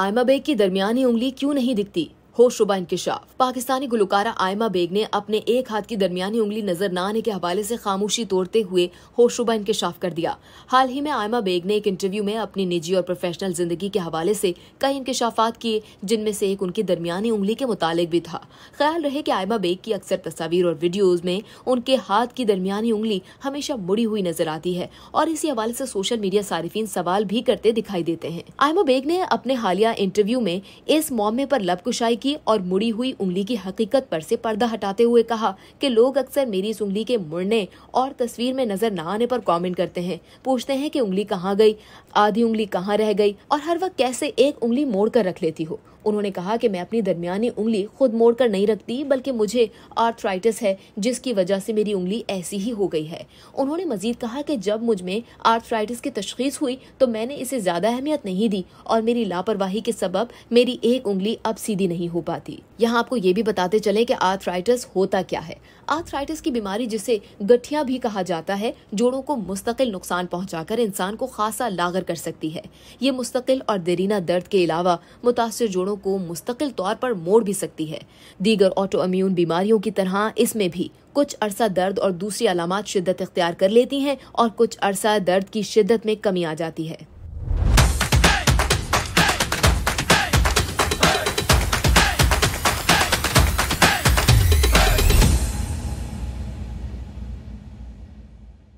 Aima bag की दरमियानी उंगली क्यों नहीं दिखती होशुबा इंकशाफ पाकिस्तानी गुलकारा आयमा बेग ने अपने एक हाथ की दरमियानी उंगली नजर न आने के हवाले से खामोशी तोड़ते हुए होशुबा इंकशाफ कर दिया हाल ही में आयमा बेग ने एक इंटरव्यू में अपनी निजी और प्रोफेशनल जिंदगी के हवाले से कई इंकशाफात किए जिनमें से एक उनकी दरमियानी उंगली के मुतालिक भी था ख्याल रहे की आयमा बेग की अक्सर तस्वीर और वीडियोज में उनके हाथ की दरमियानी उंगली हमेशा मुड़ी हुई नजर आती है और इसी हवाले से सोशल मीडिया सार्फिन सवाल भी करते दिखाई देते हैं आयमा बेग ने अपने हालिया इंटरव्यू में इस मामले पर लबकुशाई की थी और मुड़ी हुई उंगली की हकीकत पर से पर्दा हटाते हुए कहा कि लोग अक्सर मेरी इस उंगली के मुड़ने और तस्वीर में नजर न आने पर कमेंट करते हैं पूछते हैं कि उंगली कहाँ गई आधी उंगली कहाँ रह गई और हर वक्त कैसे एक उंगली मोड़ कर रख लेती हो उन्होंने कहा कि मैं अपनी दरमियानी उंगली खुद मोड़ कर नहीं रखती बल्कि मुझे आर्थराइटिस है जिसकी वजह से मेरी उंगली ऐसी ही हो गई है उन्होंने मजीद कहा कि जब मुझ में आर्थराइटिस की तशखीस हुई तो मैंने इसे ज़्यादा अहमियत नहीं दी और मेरी लापरवाही के सबब मेरी एक उंगली अब सीधी नहीं हो पाती यहाँ आपको ये भी बताते चले कि आर्थराइटिस होता क्या है आर्थराइटिस की बीमारी जिसे गठिया भी कहा जाता है जोड़ों को मुस्तकिल नुकसान पहुंचाकर इंसान को खासा लागर कर सकती है ये मुस्तकिल और देरीना दर्द के अलावा मुतासर जोड़ों जोड़ों को मुस्तकिल तौर पर मोड़ भी सकती है दीगर ऑटो अम्यून बीमारियों की तरह इसमें भी कुछ अरसा दर्द और दूसरी अलामत शिद्दत इख्तियार कर लेती हैं और कुछ अरसा दर्द की शिद्दत में कमी आ जाती है